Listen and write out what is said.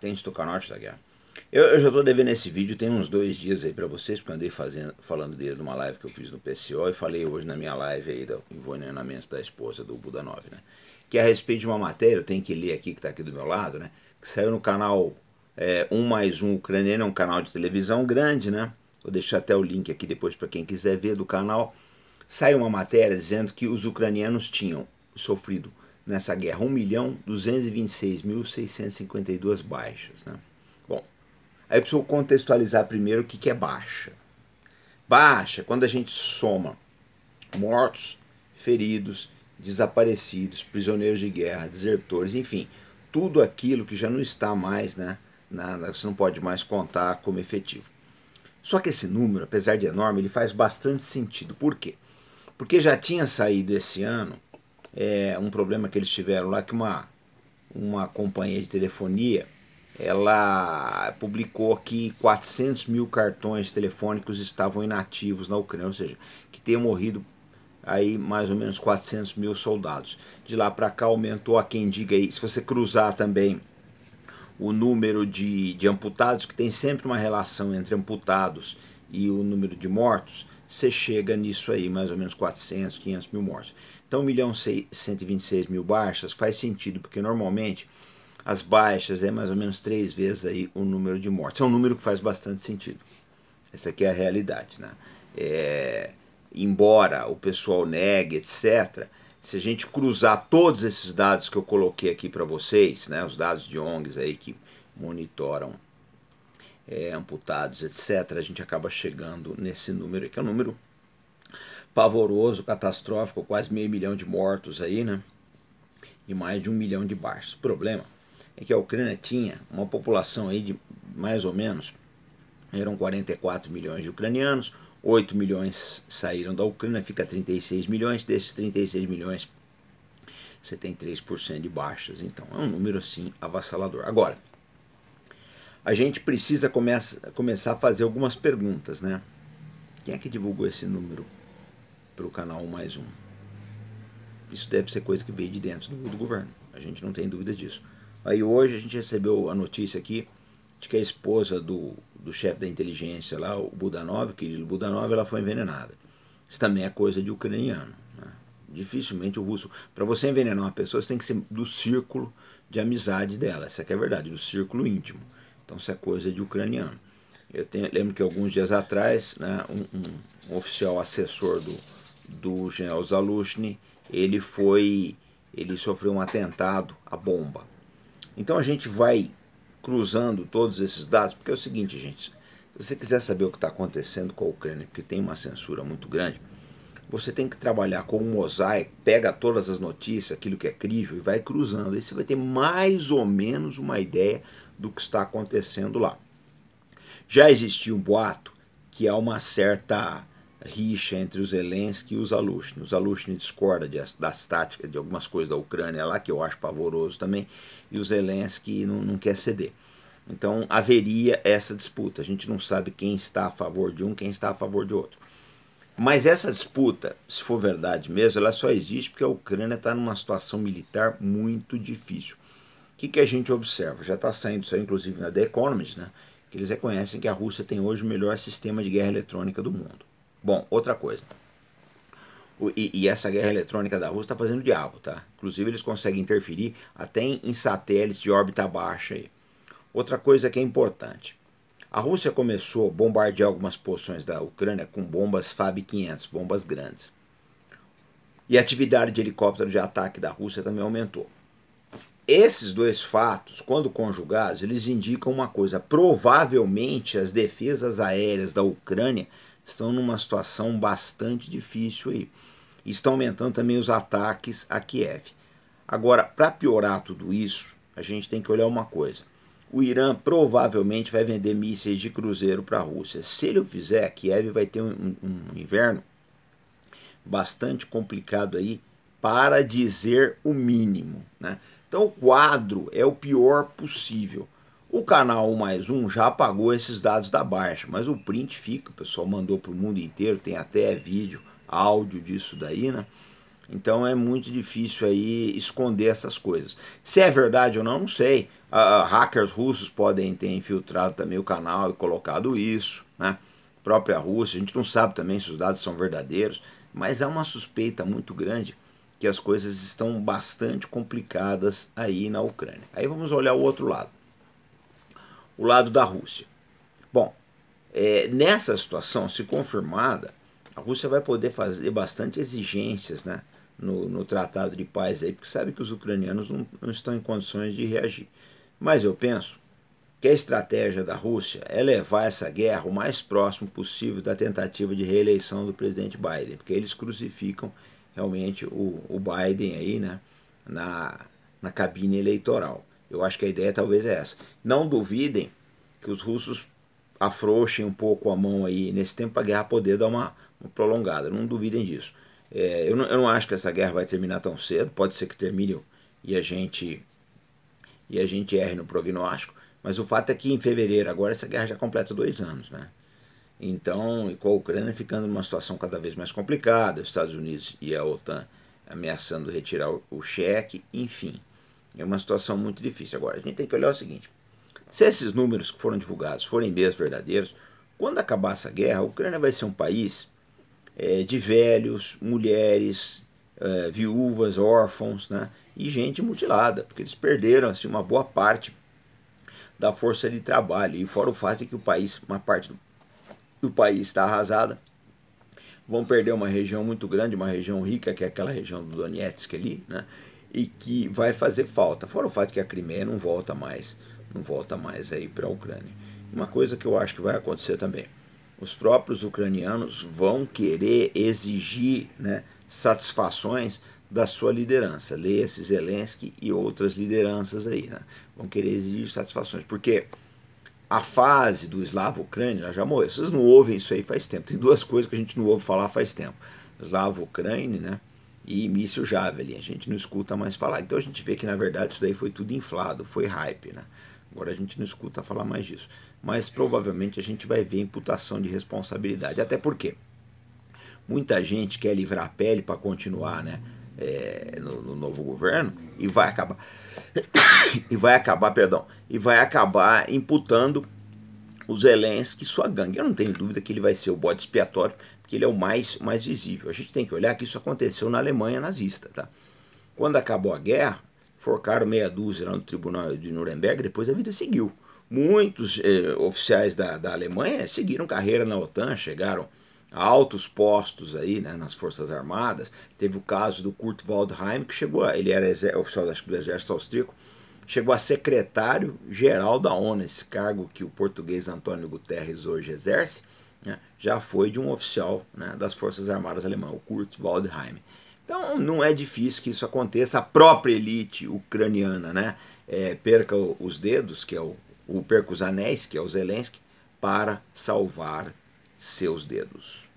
Tem estocanote da guerra. Eu, eu, já tô devendo esse vídeo, tem uns dois dias aí para vocês, porque eu andei fazendo, falando dele numa live que eu fiz no PCO e falei hoje na minha live aí do envenenamento da esposa do Buda 9, né? Que é a respeito de uma matéria, eu tenho que ler aqui que tá aqui do meu lado, né? Que saiu no canal é, 1 mais 1 Ucraniano, é um canal de televisão grande, né? Vou deixar até o link aqui depois para quem quiser ver do canal. Saiu uma matéria dizendo que os ucranianos tinham sofrido nessa guerra 1 milhão 226.652 baixas. Né? Bom, aí eu preciso contextualizar primeiro o que, que é baixa. Baixa, é quando a gente soma mortos, feridos, desaparecidos, prisioneiros de guerra, desertores, enfim, tudo aquilo que já não está mais, né? Na, você não pode mais contar como efetivo. Só que esse número, apesar de enorme, ele faz bastante sentido. Por quê? Porque já tinha saído esse ano é, um problema que eles tiveram lá, que uma, uma companhia de telefonia ela publicou que 400 mil cartões telefônicos estavam inativos na Ucrânia, ou seja, que tem morrido aí mais ou menos 400 mil soldados. De lá para cá aumentou a quem diga aí, se você cruzar também o número de, de amputados, que tem sempre uma relação entre amputados e o número de mortos, você chega nisso aí, mais ou menos 400, 500 mil mortos. Então 1 milhão 126 mil baixas faz sentido, porque normalmente as baixas é mais ou menos três vezes aí o número de mortes. É um número que faz bastante sentido. Essa aqui é a realidade, né? É, embora o pessoal negue, etc., se a gente cruzar todos esses dados que eu coloquei aqui para vocês, né, os dados de ONGs aí que monitoram é, amputados, etc., a gente acaba chegando nesse número que é um número pavoroso, catastrófico, quase meio milhão de mortos aí, né? E mais de um milhão de baixos. O problema é que a Ucrânia tinha uma população aí de mais ou menos, eram 44 milhões de ucranianos, 8 milhões saíram da Ucrânia, fica 36 milhões, desses 36 milhões você tem 3% de baixas, então é um número assim avassalador. Agora, a gente precisa começa, começar a fazer algumas perguntas, né? Quem é que divulgou esse número para o canal 1 mais 1? Isso deve ser coisa que veio de dentro do, do governo, a gente não tem dúvida disso. Aí hoje a gente recebeu a notícia aqui de que a esposa do, do chefe da inteligência lá, o Budanov, Buda Budanov, ela foi envenenada. Isso também é coisa de ucraniano. Né? Dificilmente o russo. Para você envenenar uma pessoa, você tem que ser do círculo de amizade dela. Essa é a verdade, do círculo íntimo. Então isso é coisa de ucraniano. Eu tenho, lembro que alguns dias atrás, né, um, um, oficial assessor do, do general Zalushny, ele foi, ele sofreu um atentado à bomba. Então a gente vai cruzando todos esses dados, porque é o seguinte, gente, se você quiser saber o que está acontecendo com a Ucrânia, porque tem uma censura muito grande, você tem que trabalhar com um mosaico, pega todas as notícias, aquilo que é crível e vai cruzando. Aí você vai ter mais ou menos uma ideia do que está acontecendo lá. Já existia um boato que há uma certa rixa entre os Zelensky e os Alushny. Os Alushny discorda de, das táticas, de algumas coisas da Ucrânia lá, que eu acho pavoroso também, e os Zelensky não, não quer ceder. Então haveria essa disputa. A gente não sabe quem está a favor de um, quem está a favor de outro. Mas essa disputa, se for verdade mesmo, ela só existe porque a Ucrânia está numa situação militar muito difícil que, que a gente observa? Já está saindo isso aí, inclusive, na The Economist, né? que eles reconhecem que a Rússia tem hoje o melhor sistema de guerra eletrônica do mundo. Bom, outra coisa. O, e, e, essa guerra eletrônica da Rússia está fazendo diabo, tá? Inclusive eles conseguem interferir até em satélites de órbita baixa aí. Outra coisa que é importante. A Rússia começou a bombardear algumas posições da Ucrânia com bombas FAB-500, bombas grandes. E a atividade de helicóptero de ataque da Rússia também aumentou. Esses dois fatos, quando conjugados, eles indicam uma coisa: provavelmente as defesas aéreas da Ucrânia estão numa situação bastante difícil aí. Estão aumentando também os ataques a Kiev. Agora, para piorar tudo isso, a gente tem que olhar uma coisa. O Irã provavelmente vai vender mísseis de cruzeiro para a Rússia. Se ele o fizer, Kiev vai ter um, um inverno bastante complicado aí, para dizer o mínimo. Né? Então o quadro é o pior possível. O canal 1 mais 1 já apagou esses dados da baixa, mas o print fica, o pessoal mandou para o mundo inteiro, tem até vídeo, áudio disso daí, né? Então é muito difícil aí esconder essas coisas. Se é verdade ou não, não sei. Uh, hackers russos podem ter infiltrado também o canal e colocado isso, né? Própria Rússia, a gente não sabe também se os dados são verdadeiros, mas é uma suspeita muito grande que as coisas estão bastante complicadas aí na Ucrânia. Aí vamos olhar o outro lado, o lado da Rússia. Bom, é, nessa situação, se confirmada, a Rússia vai poder fazer bastante exigências né, no, no tratado de paz, aí, porque sabe que os ucranianos não, não estão em condições de reagir. Mas eu penso que a estratégia da Rússia é levar essa guerra o mais próximo possível da tentativa de reeleição do presidente Biden, porque eles crucificam realmente o, o Biden aí, né, na, na cabine eleitoral. Eu acho que a ideia talvez é essa. Não duvidem que os russos afrouxem um pouco a mão aí nesse tempo para a guerra poder dar uma, uma prolongada. Não duvidem disso. É, eu, não, eu, não, acho que essa guerra vai terminar tão cedo. Pode ser que termine e a gente e a gente erre no prognóstico. Mas o fato é que em fevereiro agora essa guerra já completa dois anos, né? Então, com a Ucrânia ficando numa situação cada vez mais complicada, os Estados Unidos e a OTAN ameaçando retirar o cheque, enfim, é uma situação muito difícil. Agora, a gente tem que olhar o seguinte: se esses números que foram divulgados forem mesmo verdadeiros, quando acabar essa guerra, a Ucrânia vai ser um país é, de velhos, mulheres, é, viúvas, órfãos, né? E gente mutilada, porque eles perderam assim, uma boa parte da força de trabalho. E fora o fato de que o país, uma parte do do país está arrasada. Vão perder uma região muito grande, uma região rica, que é aquela região do Donetsk ali, né? e que vai fazer falta. Fora o fato que a Crimeia não volta mais, não volta mais aí para a Ucrânia. Uma coisa que eu acho que vai acontecer também. Os próprios ucranianos vão querer exigir né, satisfações da sua liderança. Leia-se Zelensky e outras lideranças aí. Né? Vão querer exigir satisfações. Porque quê? a fase do eslavo ucrânia já morreu. Vocês não ouvem isso aí faz tempo. Tem duas coisas que a gente não ouve falar faz tempo. Eslavo ucrânia, né? E míssil Javelin. A gente não escuta mais falar. Então a gente vê que na verdade isso daí foi tudo inflado, foi hype, né? Agora a gente não escuta falar mais disso. Mas provavelmente a gente vai ver imputação de responsabilidade. Até porque muita gente quer livrar a pele para continuar, né? é, no, no, novo governo e vai acabar e vai acabar, perdão, e vai acabar imputando o que sua gangue. Eu não tenho dúvida que ele vai ser o bode expiatório, porque ele é o mais mais visível. A gente tem que olhar que isso aconteceu na Alemanha nazista, tá? Quando acabou a guerra, forcaram meia dúzia lá no tribunal de Nuremberg, depois a vida seguiu. Muitos eh, oficiais da, da Alemanha seguiram carreira na OTAN, chegaram altos postos aí né, nas Forças Armadas. Teve o caso do Kurt Waldheim, que chegou a, ele era oficial acho, do Exército Austríaco, chegou a secretário-geral da ONU, esse cargo que o português Antônio Guterres hoje exerce, né, já foi de um oficial né, das Forças Armadas alemã, o Kurt Waldheim. Então não é difícil que isso aconteça, a própria elite ucraniana né, é, perca os dedos, que é o, o perca os anéis, que é o Zelensky, para salvar seus dedos.